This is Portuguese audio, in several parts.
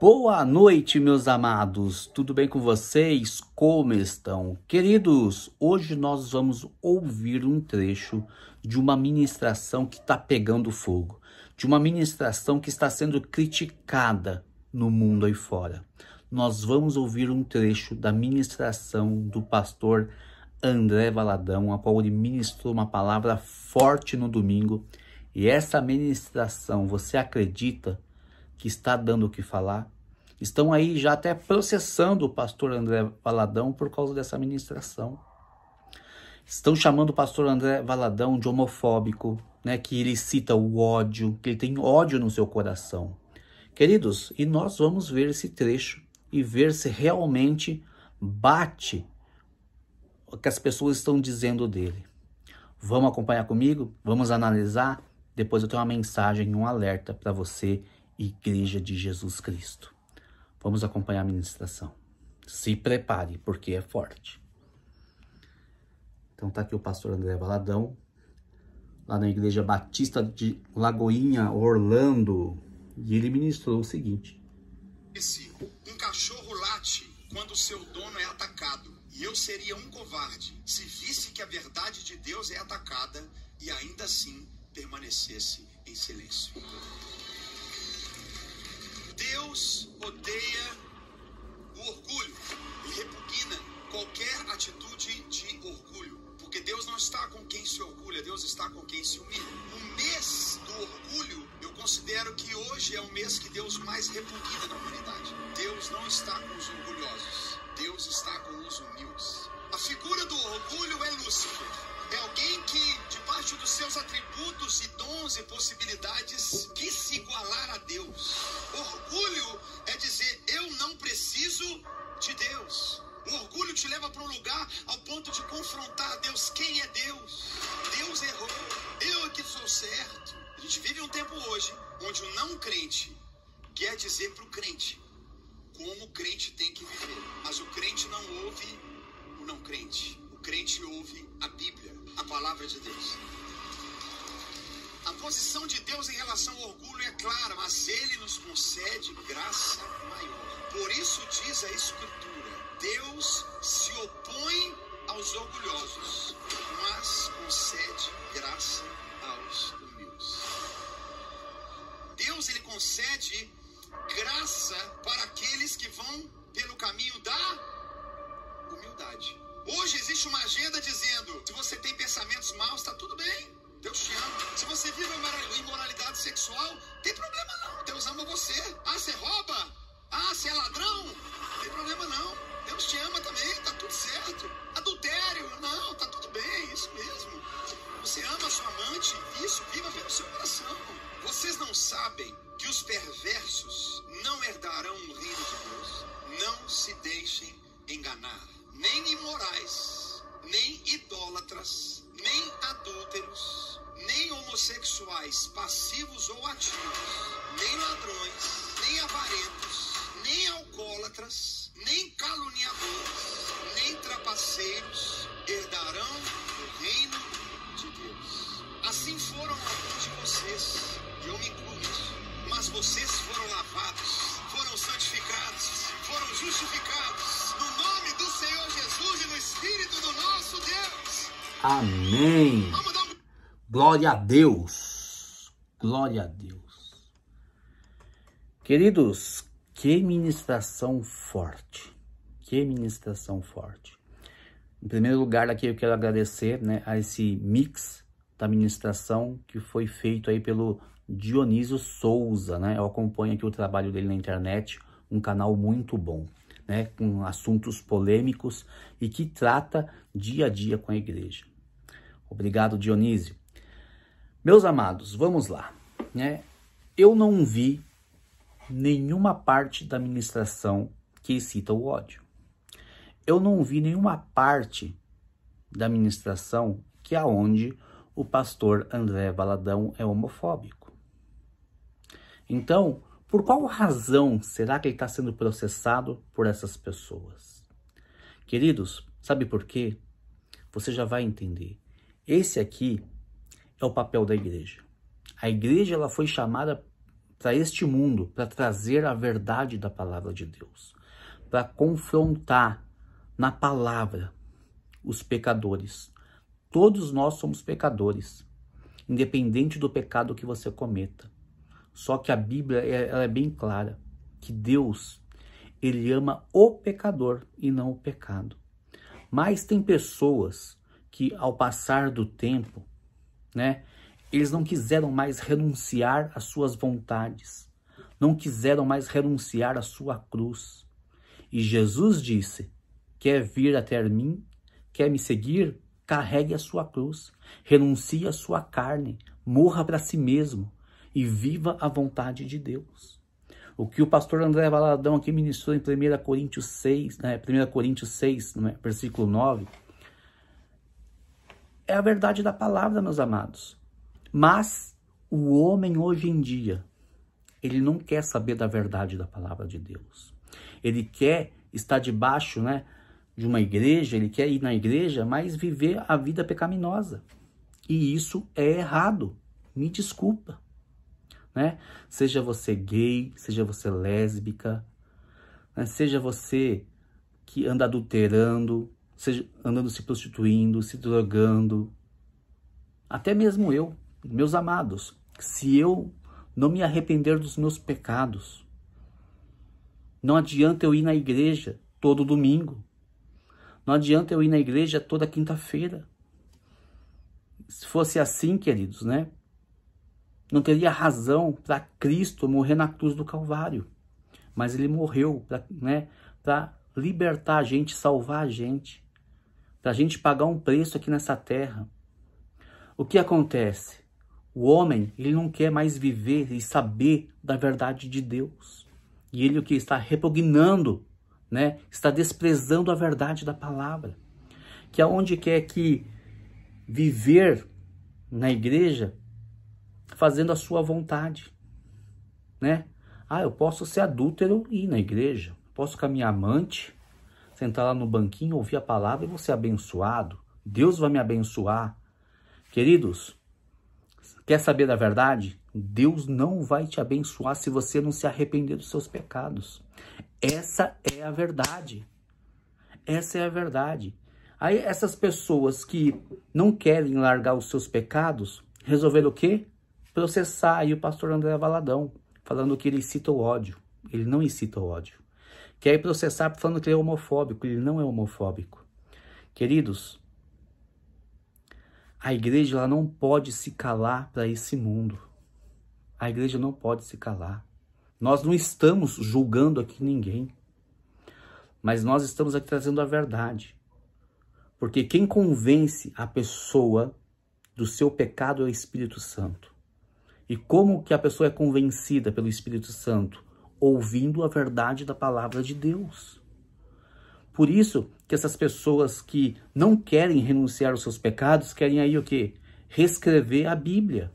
Boa noite, meus amados. Tudo bem com vocês? Como estão? Queridos, hoje nós vamos ouvir um trecho de uma ministração que está pegando fogo, de uma ministração que está sendo criticada no mundo aí fora. Nós vamos ouvir um trecho da ministração do pastor André Valadão, a qual ele ministrou uma palavra forte no domingo. E essa ministração, você acredita? que está dando o que falar. Estão aí já até processando o pastor André Valadão por causa dessa ministração. Estão chamando o pastor André Valadão de homofóbico, né, que ele cita o ódio, que ele tem ódio no seu coração. Queridos, e nós vamos ver esse trecho e ver se realmente bate o que as pessoas estão dizendo dele. Vamos acompanhar comigo? Vamos analisar? Depois eu tenho uma mensagem, um alerta para você Igreja de Jesus Cristo. Vamos acompanhar a ministração. Se prepare, porque é forte. Então tá aqui o pastor André Baladão, lá na Igreja Batista de Lagoinha, Orlando, e ele ministrou o seguinte: Esse, um cachorro late quando seu dono é atacado, e eu seria um covarde se visse que a verdade de Deus é atacada e ainda assim permanecesse em silêncio. Deus odeia o orgulho. e repugna qualquer atitude de orgulho. Porque Deus não está com quem se orgulha, Deus está com quem se humilha. O mês do orgulho, eu considero que hoje é o mês que Deus mais repugna na humanidade. Deus não está com os orgulhosos, Deus está com os humildes. A figura do orgulho é Lúcifer. É alguém que parte dos seus atributos e dons e possibilidades que se igualar a Deus. Orgulho é dizer eu não preciso de Deus. O orgulho te leva para um lugar ao ponto de confrontar a Deus. Quem é Deus? Deus errou. Eu é que sou certo. A gente vive um tempo hoje onde o não crente quer dizer para o crente como o crente tem que viver. Mas o crente não ouve o não crente. O crente ouve a Bíblia a palavra de Deus. A posição de Deus em relação ao orgulho é clara, mas ele nos concede graça maior. Por isso diz a Escritura: Deus se opõe aos orgulhosos, mas concede graça aos humildes. Deus ele concede graça para aqueles que vão pelo caminho da humildade. Hoje existe uma agenda dizendo: se você tem pensamentos maus, está tudo bem. Deus te ama. Se você vive uma imoralidade sexual, tem problema não. Deus ama você. Ah, você rouba? Ah, você é ladrão? Tem problema não. Deus te ama também, tá tudo certo. Adultério? Não, tá tudo bem, isso mesmo. Você ama a sua amante? Isso, viva pelo seu coração. Vocês não sabem que os perversos não herdarão o reino de Deus. Não se deixem enganar nem imorais, nem idólatras, nem adúlteros, nem homossexuais, passivos ou ativos, nem ladrões, nem avarentos, nem alcoólatras, nem caluniadores, nem trapaceiros herdarão o reino de Deus. Assim foram alguns de vocês, eu me incluo mas vocês foram lavados, foram santificados, foram justificados Senhor Jesus e no Espírito do nosso Deus. Amém. Glória a Deus. Glória a Deus. Queridos, que ministração forte. Que ministração forte. Em primeiro lugar, aqui eu quero agradecer né, a esse mix da ministração que foi feito aí pelo Dionísio Souza, né? Eu acompanho aqui o trabalho dele na internet, um canal muito bom né, com assuntos polêmicos e que trata dia a dia com a igreja. Obrigado, Dionísio. Meus amados, vamos lá. Né? Eu não vi nenhuma parte da ministração que excita o ódio. Eu não vi nenhuma parte da ministração que é aonde onde o pastor André Baladão é homofóbico. Então, por qual razão será que ele está sendo processado por essas pessoas? Queridos, sabe por quê? Você já vai entender. Esse aqui é o papel da igreja. A igreja ela foi chamada para este mundo para trazer a verdade da palavra de Deus, para confrontar na palavra os pecadores. Todos nós somos pecadores, independente do pecado que você cometa. Só que a Bíblia é, ela é bem clara que Deus ele ama o pecador e não o pecado. Mas tem pessoas que ao passar do tempo, né, eles não quiseram mais renunciar às suas vontades, não quiseram mais renunciar à sua cruz. E Jesus disse: Quer vir até mim? Quer me seguir? Carregue a sua cruz, renuncie à sua carne, morra para si mesmo, e viva a vontade de Deus. O que o pastor André Valadão aqui ministrou em 1 Coríntios 6, né, 1 Coríntios 6, né, versículo 9, é a verdade da palavra, meus amados. Mas o homem hoje em dia, ele não quer saber da verdade da palavra de Deus. Ele quer estar debaixo né, de uma igreja, ele quer ir na igreja, mas viver a vida pecaminosa. E isso é errado. Me desculpa né? Seja você gay, seja você lésbica, né? seja você que anda adulterando, seja andando se prostituindo, se drogando, até mesmo eu, meus amados, se eu não me arrepender dos meus pecados, não adianta eu ir na igreja todo domingo, não adianta eu ir na igreja toda quinta-feira. Se fosse assim, queridos, né? não teria razão para Cristo morrer na cruz do Calvário. Mas ele morreu para né, libertar a gente, salvar a gente, para a gente pagar um preço aqui nessa terra. O que acontece? O homem ele não quer mais viver e saber da verdade de Deus. E ele o que está repugnando, né? Está desprezando a verdade da palavra. Que aonde quer que viver na igreja fazendo a sua vontade, né? Ah, eu posso ser adúltero e ir na igreja, posso com a minha amante, sentar lá no banquinho, ouvir a palavra e ser abençoado. Deus vai me abençoar. Queridos, quer saber da verdade? Deus não vai te abençoar se você não se arrepender dos seus pecados. Essa é a verdade. Essa é a verdade. Aí essas pessoas que não querem largar os seus pecados, resolveram o quê? processar então, aí o pastor André Valadão, falando que ele incita o ódio. Ele não incita o ódio. Quer processar falando que ele é homofóbico. Ele não é homofóbico. Queridos, a igreja ela não pode se calar para esse mundo. A igreja não pode se calar. Nós não estamos julgando aqui ninguém, mas nós estamos aqui trazendo a verdade. Porque quem convence a pessoa do seu pecado é o Espírito Santo. E como que a pessoa é convencida pelo Espírito Santo? Ouvindo a verdade da palavra de Deus. Por isso que essas pessoas que não querem renunciar aos seus pecados querem aí o quê? Reescrever a Bíblia,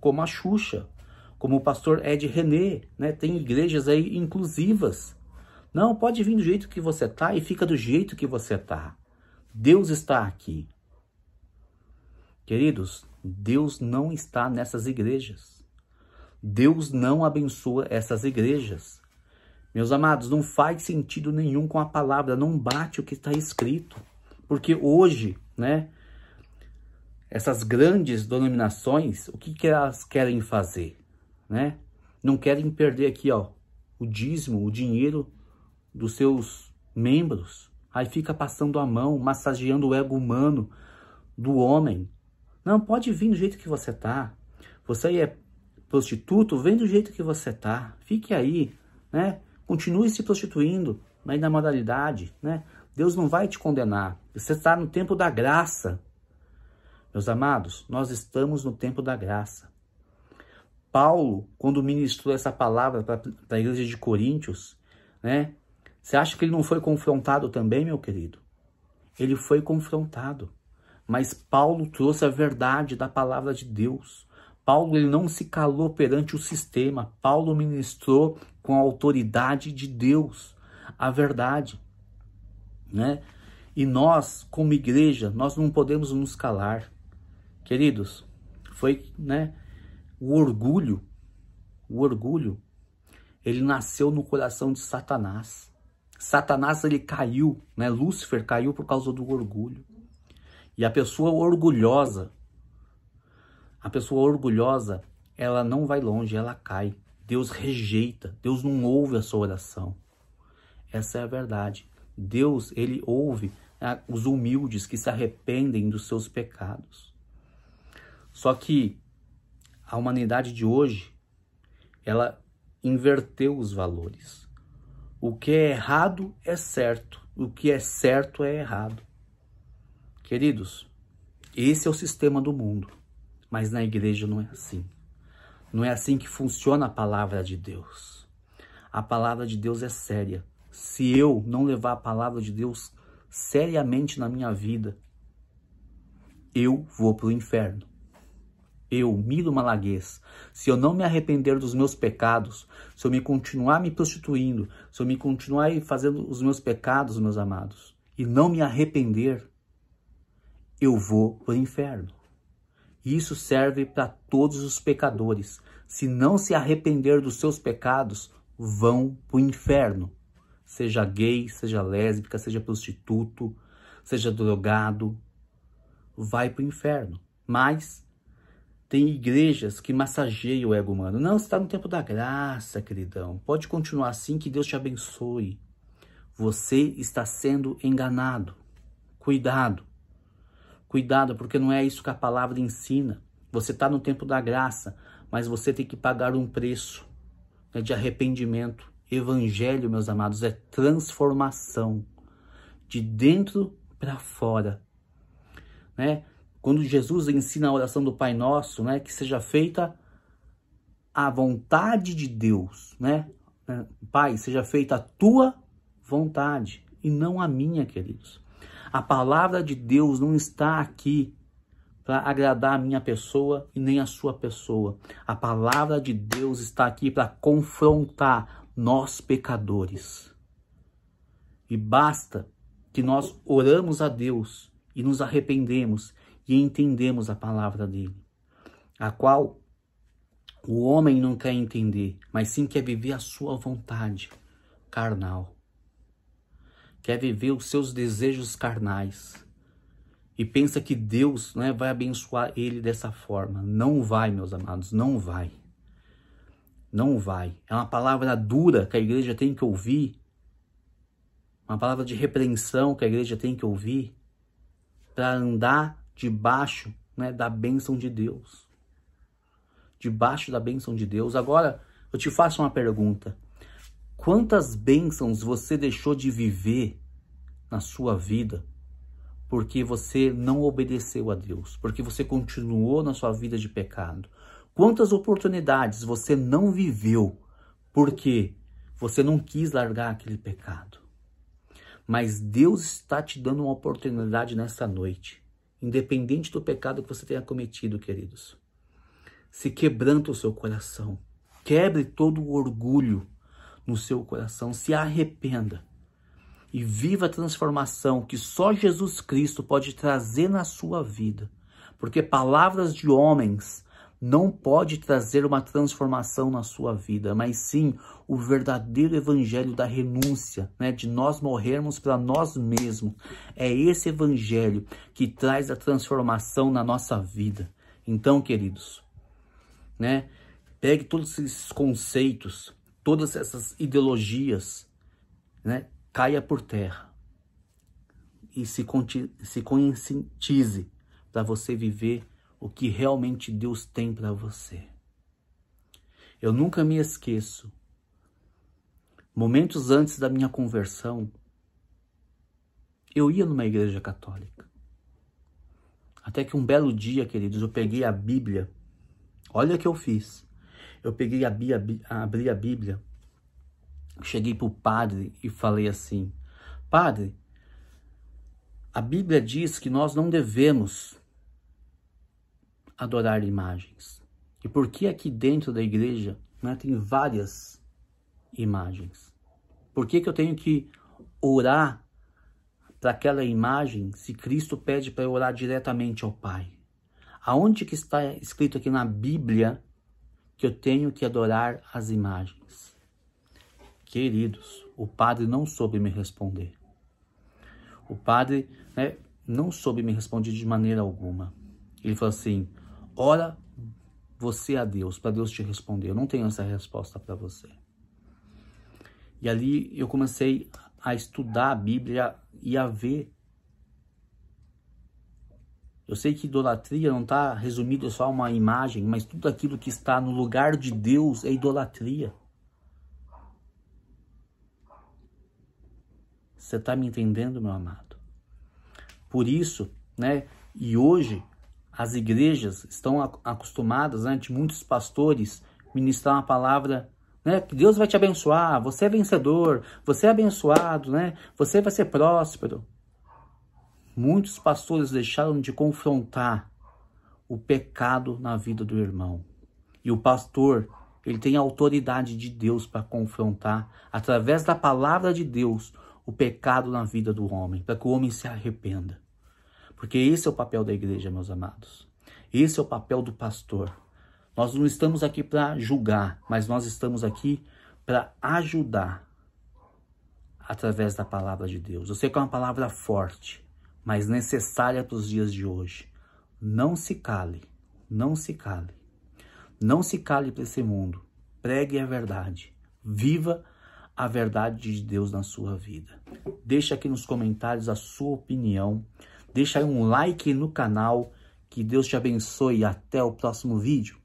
como a Xuxa, como o pastor Ed René, né? Tem igrejas aí inclusivas. Não, pode vir do jeito que você tá e fica do jeito que você tá. Deus está aqui. Queridos, Deus não está nessas igrejas. Deus não abençoa essas igrejas. Meus amados, não faz sentido nenhum com a palavra, não bate o que está escrito. Porque hoje, né, essas grandes denominações, o que, que elas querem fazer? Né? Não querem perder aqui ó, o dízimo, o dinheiro dos seus membros. Aí fica passando a mão, massageando o ego humano do homem, não, pode vir do jeito que você tá. Você aí é prostituto, vem do jeito que você tá. Fique aí, né? Continue se prostituindo na moralidade, né? Deus não vai te condenar. Você está no tempo da graça. Meus amados, nós estamos no tempo da graça. Paulo, quando ministrou essa palavra para a igreja de Coríntios, né? Você acha que ele não foi confrontado também, meu querido? Ele foi confrontado. Mas Paulo trouxe a verdade da palavra de Deus. Paulo ele não se calou perante o sistema. Paulo ministrou com a autoridade de Deus a verdade, né? E nós, como igreja, nós não podemos nos calar. Queridos, foi, né, o orgulho, o orgulho, ele nasceu no coração de Satanás. Satanás ele caiu, né? Lúcifer caiu por causa do orgulho. E a pessoa orgulhosa, a pessoa orgulhosa, ela não vai longe, ela cai. Deus rejeita, Deus não ouve a sua oração. Essa é a verdade. Deus, ele ouve ah, os humildes que se arrependem dos seus pecados. Só que a humanidade de hoje, ela inverteu os valores. O que é errado é certo, o que é certo é errado. Queridos, esse é o sistema do mundo, mas na igreja não é assim. Não é assim que funciona a palavra de Deus. A palavra de Deus é séria. Se eu não levar a palavra de Deus seriamente na minha vida, eu vou para o inferno. Eu, Miro Malaguês, se eu não me arrepender dos meus pecados, se eu me continuar me prostituindo, se eu me continuar fazendo os meus pecados, meus amados, e não me arrepender, eu vou para o inferno. isso serve para todos os pecadores. Se não se arrepender dos seus pecados, vão para o inferno. Seja gay, seja lésbica, seja prostituto, seja drogado, vai para o inferno. Mas tem igrejas que massageiam o ego humano. Não, está no tempo da graça, queridão. Pode continuar assim, que Deus te abençoe. Você está sendo enganado. Cuidado. Cuidado, porque não é isso que a palavra ensina. Você está no tempo da graça, mas você tem que pagar um preço né, de arrependimento. Evangelho, meus amados, é transformação de dentro para fora. Né? Quando Jesus ensina a oração do Pai Nosso, né, que seja feita a vontade de Deus, né? Pai, seja feita a tua vontade e não a minha, queridos. A palavra de Deus não está aqui para agradar a minha pessoa e nem a sua pessoa. A palavra de Deus está aqui para confrontar nós pecadores. E basta que nós oramos a Deus e nos arrependemos e entendemos a palavra dele, a qual o homem não quer entender, mas sim quer viver a sua vontade carnal quer viver os seus desejos carnais e pensa que Deus né, vai abençoar ele dessa forma. Não vai, meus amados, não vai. Não vai. É uma palavra dura que a igreja tem que ouvir, uma palavra de repreensão que a igreja tem que ouvir para andar debaixo né, da bênção de Deus. Debaixo da bênção de Deus. Agora, eu te faço uma pergunta. Quantas bênçãos você deixou de viver na sua vida porque você não obedeceu a Deus, porque você continuou na sua vida de pecado? Quantas oportunidades você não viveu porque você não quis largar aquele pecado? Mas Deus está te dando uma oportunidade nessa noite, independente do pecado que você tenha cometido, queridos. Se quebranta o seu coração, quebre todo o orgulho no seu coração, se arrependa e viva a transformação que só Jesus Cristo pode trazer na sua vida. Porque palavras de homens não pode trazer uma transformação na sua vida, mas sim o verdadeiro evangelho da renúncia, né, de nós morrermos para nós mesmos. É esse evangelho que traz a transformação na nossa vida. Então, queridos, né, pegue todos esses conceitos todas essas ideologias né, caia por terra e se, se conscientize para você viver o que realmente Deus tem para você. Eu nunca me esqueço. Momentos antes da minha conversão, eu ia numa igreja católica. Até que um belo dia, queridos, eu peguei a Bíblia. Olha o que eu fiz eu peguei, abri a, abri a Bíblia, cheguei para o padre e falei assim: Padre, a Bíblia diz que nós não devemos adorar imagens. E por que aqui dentro da igreja né, tem várias imagens? Por que, que eu tenho que orar para aquela imagem se Cristo pede para orar diretamente ao Pai? Aonde que está escrito aqui na Bíblia que eu tenho que adorar as imagens. Queridos, o padre não soube me responder. O padre né, não soube me responder de maneira alguma. Ele falou assim: ora você é a Deus, para Deus te responder. Eu não tenho essa resposta para você. E ali eu comecei a estudar a Bíblia e a ver eu sei que idolatria não está resumido só a uma imagem, mas tudo aquilo que está no lugar de Deus é idolatria. Você está me entendendo, meu amado? Por isso, né? E hoje as igrejas estão acostumadas, ante né, muitos pastores, ministrar uma palavra né? Que Deus vai te abençoar, você é vencedor, você é abençoado, né? Você vai ser próspero. Muitos pastores deixaram de confrontar o pecado na vida do irmão. E o pastor, ele tem a autoridade de Deus para confrontar, através da palavra de Deus, o pecado na vida do homem, para que o homem se arrependa. Porque esse é o papel da igreja, meus amados. Esse é o papel do pastor. Nós não estamos aqui para julgar, mas nós estamos aqui para ajudar através da palavra de Deus. Eu sei que é uma palavra forte, mas necessária para os dias de hoje. Não se cale, não se cale. Não se cale para esse mundo. Pregue a verdade. Viva a verdade de Deus na sua vida. Deixa aqui nos comentários a sua opinião. Deixa aí um like no canal. Que Deus te abençoe e até o próximo vídeo.